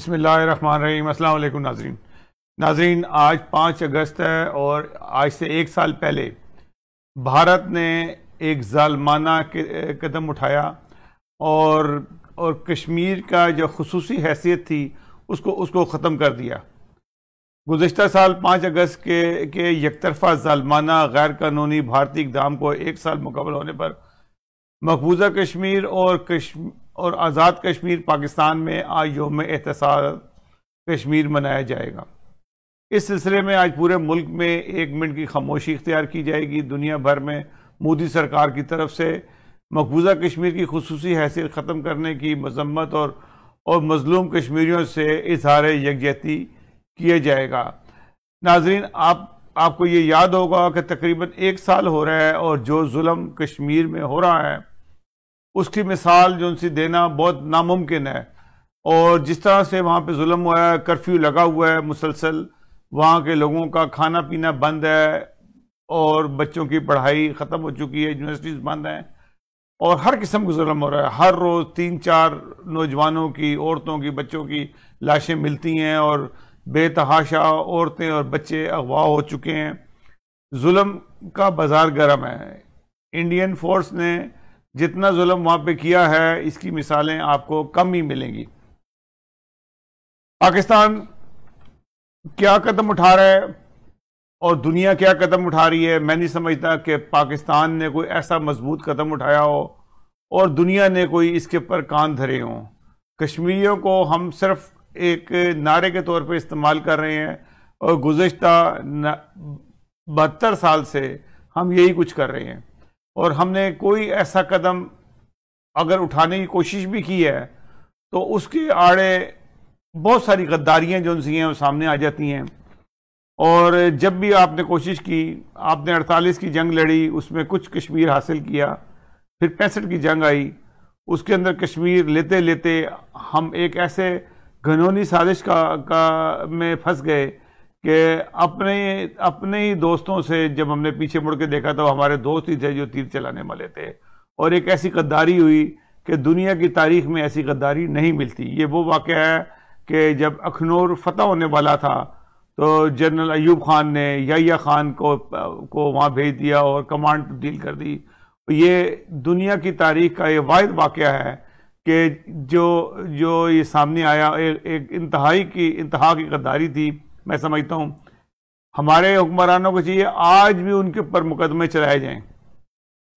बिसमीम अल्लाम नाजरीन नाजरीन आज पाँच अगस्त है और आज से एक साल पहले भारत ने एक जालमाना कदम उठाया और और कश्मीर का जो खसूस हैसियत थी उसको उसको ख़त्म कर दिया गुजशत साल पाँच अगस्त के के यकतरफा जालमाना गैर कानूनी भारतीय इकदाम को एक साल मुकम्मल होने पर मकबूजा कश्मीर और कश्मीर और आज़ाद कश्मीर पाकिस्तान में आज योम एहतसाल कश्मीर मनाया जाएगा इस सिलसिले में आज पूरे मुल्क में एक मिनट की खामोशी इख्तियार की जाएगी दुनिया भर में मोदी सरकार की तरफ से मकबूजा कश्मीर की खसूस हैसियत ख़त्म करने की मजम्मत और और मजलूम कश्मीरियों से इजहार यकजहती किया जाएगा नाजरीन आप आपको ये याद होगा कि तकरीबन एक साल हो रहा है और जो जुल्म कश्मीर में हो रहा है उसकी मिसाल जो उनसे देना बहुत नामुमकिन है और जिस तरह से वहाँ पर म हुआ है कर्फ्यू लगा हुआ है मुसलसल वहाँ के लोगों का खाना पीना बंद है और बच्चों की पढ़ाई ख़त्म हो चुकी है यूनिवर्सिटीज़ बंद हैं और हर किस्म का जुलम हो रहा है हर रोज़ तीन चार नौजवानों की औरतों की बच्चों की लाशें मिलती हैं और बेतहाशा औरतें और बच्चे अगवा हो चुके हैं जुलम का बाज़ार गर्म है इंडियन फोर्स ने जितना जुल्म वहाँ पे किया है इसकी मिसालें आपको कम ही मिलेंगी पाकिस्तान क्या कदम उठा रहा है और दुनिया क्या कदम उठा रही है मैं नहीं समझता कि पाकिस्तान ने कोई ऐसा मजबूत कदम उठाया हो और दुनिया ने कोई इसके ऊपर कान धरे हों कश्मीरियों को हम सिर्फ एक नारे के तौर पर इस्तेमाल कर रहे हैं और गुज्त बहत्तर साल से हम यही कुछ कर रहे हैं और हमने कोई ऐसा कदम अगर उठाने की कोशिश भी की है तो उसके आड़े बहुत सारी गद्दारियाँ जो सी हैं वो सामने आ जाती हैं और जब भी आपने कोशिश की आपने 48 की जंग लड़ी उसमें कुछ कश्मीर हासिल किया फिर पैंसठ की जंग आई उसके अंदर कश्मीर लेते लेते हम एक ऐसे घनौनी साजिश का, का में फंस गए कि अपने अपने ही दोस्तों से जब हमने पीछे मुड़ के देखा तो हमारे दोस्त ही थे जो तीर चलाने वाले थे और एक ऐसी गद्दारी हुई कि दुनिया की तारीख में ऐसी गद्दारी नहीं मिलती ये वो वाक़ है कि जब अखनूर फतह होने वाला था तो जनरल अयूब खान ने या खान को को वहाँ भेज दिया और कमांड तब्दील कर दी ये दुनिया की तारीख का ये वाद वाक़ है कि जो जो ये सामने आया एक इंतहाई की इंतहा की गद्दारी थी मैं समझता हूं हमारे हुक्मरानों को चाहिए आज भी उनके ऊपर मुकदमे चलाए जाएं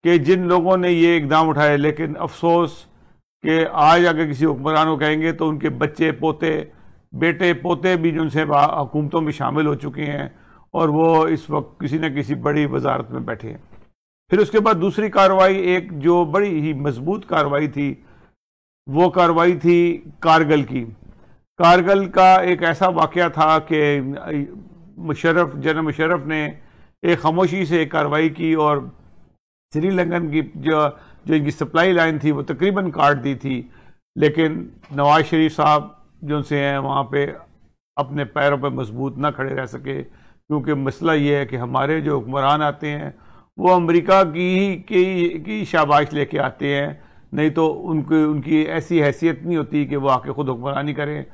कि जिन लोगों ने ये इकदाम उठाए लेकिन अफसोस कि आज अगर किसी हुक्मरान को कहेंगे तो उनके बच्चे पोते बेटे पोते भी जिनसे हुकूमतों में शामिल हो चुके हैं और वो इस वक्त किसी न किसी बड़ी वजारत में बैठे हैं फिर उसके बाद दूसरी कार्रवाई एक जो बड़ी ही मजबूत कार्रवाई थी वो कार्रवाई थी कारगिल की कारगल का एक ऐसा वाक़ था कि मुशरफ जनरल मुशरफ ने एक खामोशी से कार्रवाई की और श्रीलंकन की जो जो इनकी सप्लाई लाइन थी वो तकरीबन काट दी थी लेकिन नवाज शरीफ साहब जो से हैं वहाँ पे अपने पैरों पर मजबूत ना खड़े रह सके क्योंकि मसला ये है कि हमारे जो हुक्मरान आते हैं वो अमेरिका की ही की, की शाबाश लेके आते हैं नहीं तो उनकी उनकी ऐसी हैसियत नहीं होती कि वो आके ख़ुद हुक्मरानी करें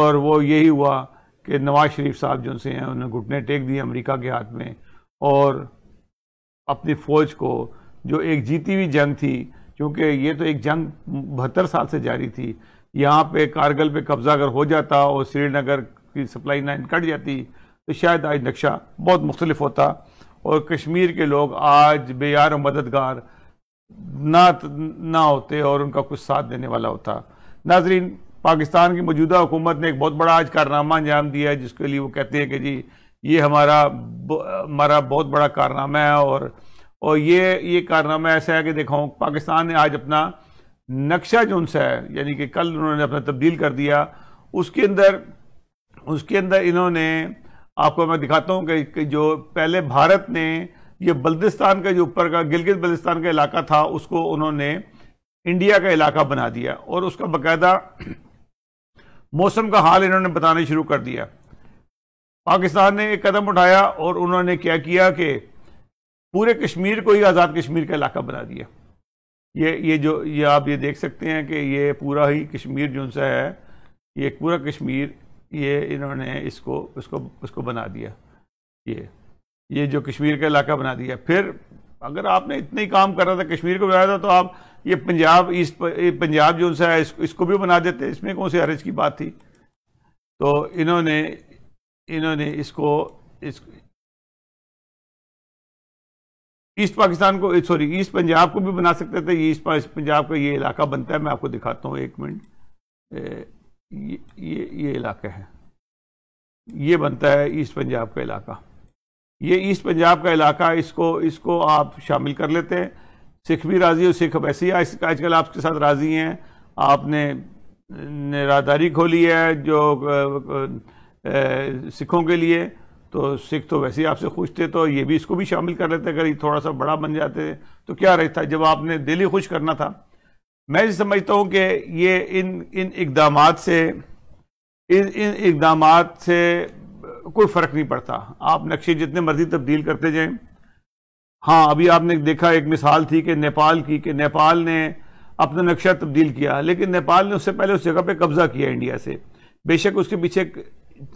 और वो यही हुआ कि नवाज शरीफ साहब जो से हैं उन्होंने घुटने टेक दिए अमेरिका के हाथ में और अपनी फ़ौज को जो एक जीती हुई जंग थी क्योंकि ये तो एक जंग बहत्तर साल से जारी थी यहाँ पे कारगिल पे कब्ज़ा अगर हो जाता और श्रीनगर की सप्लाई लाइन कट जाती तो शायद आज नक्शा बहुत मुख्तलिफ होता और कश्मीर के लोग आज बेयार मददगार ना ना होते और उनका कुछ साथ देने वाला होता नाजरीन पाकिस्तान की मौजूदा हुकूमत ने एक बहुत बड़ा आज कारनामा अंजाम दिया है जिसके लिए वो कहते हैं कि जी ये हमारा हमारा बहुत बड़ा कारनामा है और और ये ये कारनामा ऐसा है कि देखो पाकिस्तान ने आज अपना नक्शा जो उनसे है यानी कि कल उन्होंने अपना तब्दील कर दिया उसके अंदर उसके अंदर इन्होंने आपको मैं दिखाता हूँ कि, कि जो पहले भारत ने ये बल्दिस्तान का जो ऊपर का गिलगित बल्दिस्तान का इलाका था उसको उन्होंने इंडिया का इलाका बना दिया और उसका बाकायदा मौसम का हाल इन्होंने बताना शुरू कर दिया पाकिस्तान ने एक कदम उठाया और उन्होंने क्या किया कि पूरे कश्मीर को ही आज़ाद कश्मीर का इलाका बना दिया ये ये जो ये आप ये देख सकते हैं कि ये पूरा ही कश्मीर जो सा है ये पूरा कश्मीर ये इन्होंने इसको उसको उसको बना दिया ये ये जो कश्मीर का इलाका बना दिया फिर अगर आपने इतने ही काम कर रहा था कश्मीर को बनाया था तो आप ये पंजाब ईस्ट पंजाब जो सा है इस, इसको भी बना देते इसमें कौन सी हरज की बात थी तो इन्होंने इन्होंने इसको इस ईस्ट पाकिस्तान को सॉरी ईस्ट पंजाब को भी बना सकते थे ईस्ट पंजाब का ये इलाका बनता है मैं आपको दिखाता हूँ एक मिनट ये ये ये इलाका है ये बनता है ईस्ट पंजाब का इलाका ये ईस्ट पंजाब का इलाका है इसको इसको आप शामिल कर लेते हैं सिख भी राज़ी और सिख वैसे ही आजकल आपके साथ राज़ी हैं आपने निरादारी खोली है जो सिखों के लिए तो सिख तो वैसे ही आपसे खुश थे तो ये भी इसको भी शामिल कर लेते अगर ये थोड़ा सा बड़ा बन जाते तो क्या रहता जब आपने दिल ही खुश करना था मैं ये समझता हूँ कि ये इन इन इकदाम से इन इन इकदाम से कोई फ़र्क नहीं पड़ता आप नक्शे जितने मर्जी तब्दील करते जाएं हाँ अभी आपने देखा एक मिसाल थी कि नेपाल की कि नेपाल ने अपना नक्शा तब्दील किया लेकिन नेपाल ने उससे पहले उस जगह पे कब्ज़ा किया इंडिया से बेशक उसके पीछे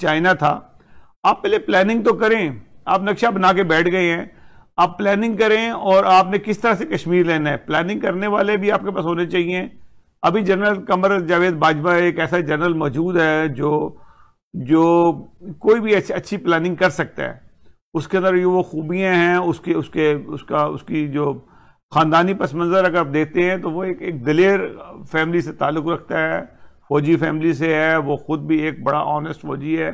चाइना था आप पहले प्लानिंग तो करें आप नक्शा बना के बैठ गए हैं आप प्लानिंग करें और आपने किस तरह से कश्मीर लेना है प्लानिंग करने वाले भी आपके पास होने चाहिए अभी जनरल कमर जावेद बाजवा एक ऐसा जनरल मौजूद है जो जो कोई भी अच्छी अच्छी प्लानिंग कर सकता है उसके अंदर जो वो खूबियाँ हैं उसके उसके उसका उसकी जो ख़ानदानी पस मंज़र अगर आप देखते हैं तो वो एक एक दिलेर फैमिली से ताल्लुक़ रखता है फौजी फैमिली से है वो ख़ुद भी एक बड़ा ऑनेस्ट फौजी है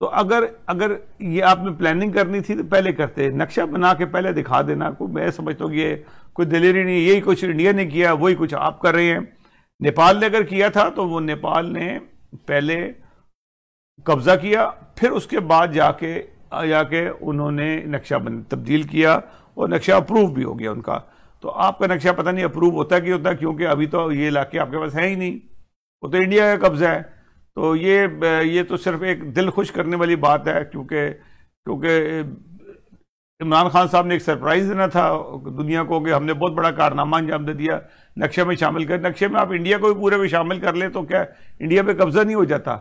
तो अगर अगर ये आपने प्लानिंग करनी थी तो पहले करते नक्शा बना के पहले दिखा देना को मैं समझता हूँ कि ये कोई दिलेरी नहीं यही कुछ इंडिया ने किया वही कुछ आप कर रहे हैं नेपाल ने अगर किया था तो वो नेपाल ने पहले कब्जा किया फिर उसके बाद जाके जाके उन्होंने नक्शा तब्दील किया और नक्शा अप्रूव भी हो गया उनका तो आपका नक्शा पता नहीं अप्रूव होता कि होता क्योंकि अभी तो ये इलाके आपके पास है ही नहीं वो तो इंडिया का कब्जा है तो ये ये तो सिर्फ एक दिल खुश करने वाली बात है क्योंकि क्योंकि इमरान खान साहब ने एक सरप्राइज़ देना था दुनिया को कि हमने बहुत बड़ा कारनामा अंजाम दे दिया नक्शे में शामिल कर नक्शे में आप इंडिया को भी पूरे में शामिल कर ले तो क्या इंडिया पे कब्जा नहीं हो जाता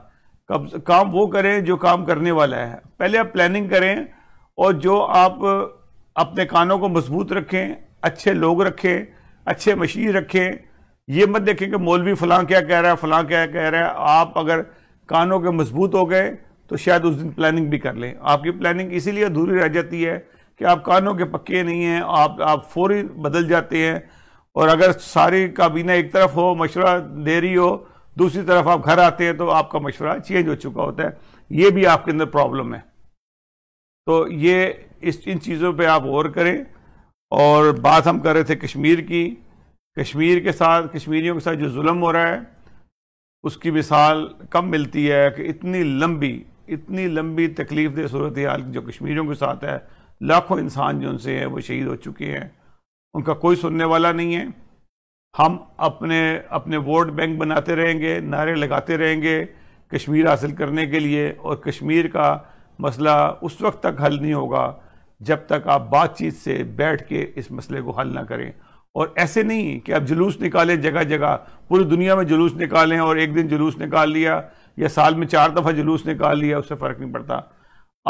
कब काम वो करें जो काम करने वाला है पहले आप प्लानिंग करें और जो आप अपने कानों को मजबूत रखें अच्छे लोग रखें अच्छे मशीन रखें ये मत देखें कि मौलवी फ़लाँ क्या कह रहा है फलां क्या कह रहा है आप अगर कानों के मजबूत हो गए तो शायद उस दिन प्लानिंग भी कर लें आपकी प्लानिंग इसीलिए अधूरी रह जाती है कि आप कानों के पक्के नहीं हैं आप आप फौरी बदल जाते हैं और अगर सारी काबीना एक तरफ हो मशवरा दे रही हो दूसरी तरफ आप घर आते हैं तो आपका मशवरा चेंज हो चुका होता है ये भी आपके अंदर प्रॉब्लम है तो ये इस इन चीज़ों पे आप गौर करें और बात हम कर रहे थे कश्मीर की कश्मीर के साथ कश्मीरियों के साथ जो जुल्म हो रहा है उसकी मिसाल कम मिलती है कि इतनी लंबी इतनी लंबी तकलीफ दे सूरत हाल जो कश्मीरियों के साथ है लाखों इंसान जो उनसे हैं वो शहीद हो चुके हैं उनका कोई सुनने वाला नहीं है हम अपने अपने वोट बैंक बनाते रहेंगे नारे लगाते रहेंगे कश्मीर हासिल करने के लिए और कश्मीर का मसला उस वक्त तक हल नहीं होगा जब तक आप बातचीत से बैठ के इस मसले को हल ना करें और ऐसे नहीं कि आप जुलूस निकालें जगह जगह पूरी दुनिया में जुलूस निकालें और एक दिन जुलूस निकाल लिया या साल में चार दफ़ा जुलूस निकाल लिया उससे फ़र्क नहीं पड़ता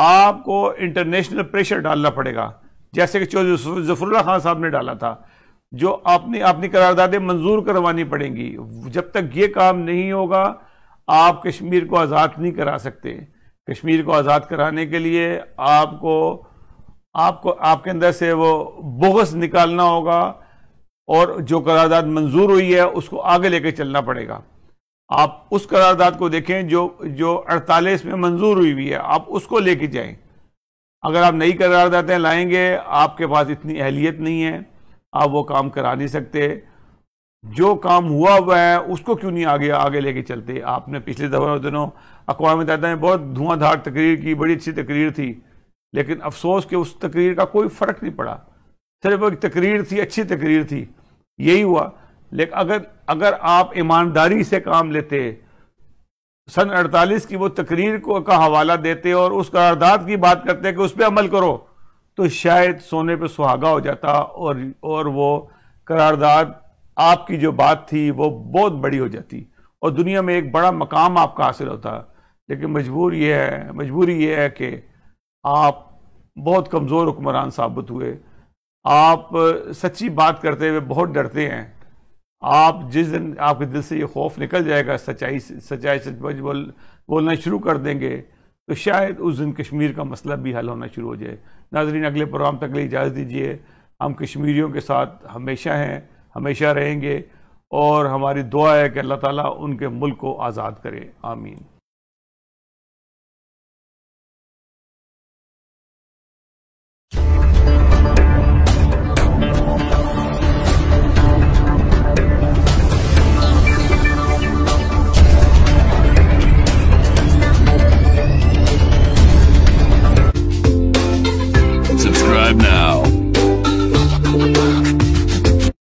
आपको इंटरनेशनल प्रेशर डालना पड़ेगा जैसे कि चौधरी जफरुल्ला खान साहब ने डाला था जो आपने अपनी करारदादें मंजूर करवानी पड़ेंगी जब तक ये काम नहीं होगा आप कश्मीर को आज़ाद नहीं करा सकते कश्मीर को आज़ाद कराने के लिए आपको आपको आपके अंदर से वो बोगस निकालना होगा और जो करारदाद मंजूर हुई है उसको आगे लेके चलना पड़ेगा आप उस करारदाद को देखें जो जो 48 में मंजूर हुई हुई है आप उसको लेके जाएं अगर आप नई करारदादें लाएंगे आपके पास इतनी अहलियत नहीं है आप वो काम करा नहीं सकते जो काम हुआ हुआ है उसको क्यों नहीं आगे आगे लेके चलते आपने पिछले दफा दिनों अकवा मुतहदा में बहुत धुआंधार तकरीर की बड़ी अच्छी तकरीर थी लेकिन अफसोस के उस तकरीर का कोई फ़र्क नहीं पड़ा सिर्फ एक तकरीर थी अच्छी तकरीर थी यही हुआ लेकिन अगर अगर आप ईमानदारी से काम लेते सन 48 की वो तकरीर को का हवाला देते और उस करारदाद की बात करते कि उस पर अमल करो तो शायद सोने पे सुहागा हो जाता और और वो करारदाद आपकी जो बात थी वो बहुत बड़ी हो जाती और दुनिया में एक बड़ा मकाम आपका हासिल होता लेकिन मजबूर ये है मजबूरी ये है कि आप बहुत कमज़ोर हुक्मरान साबित हुए आप सच्ची बात करते हुए बहुत डरते हैं आप जिस दिन आपके दिल से ये खौफ निकल जाएगा सच्चाई सच्चाई सच बोल बोलना शुरू कर देंगे तो शायद उस दिन कश्मीर का मसला भी हल होना शुरू हो जाए नाजरीन अगले प्रोग्राम तक लिए इजाज़त दीजिए हम कश्मीरियों के साथ हमेशा हैं हमेशा रहेंगे और हमारी दुआ है कि अल्लाह ताला उनके मुल्क को आज़ाद करे आमीन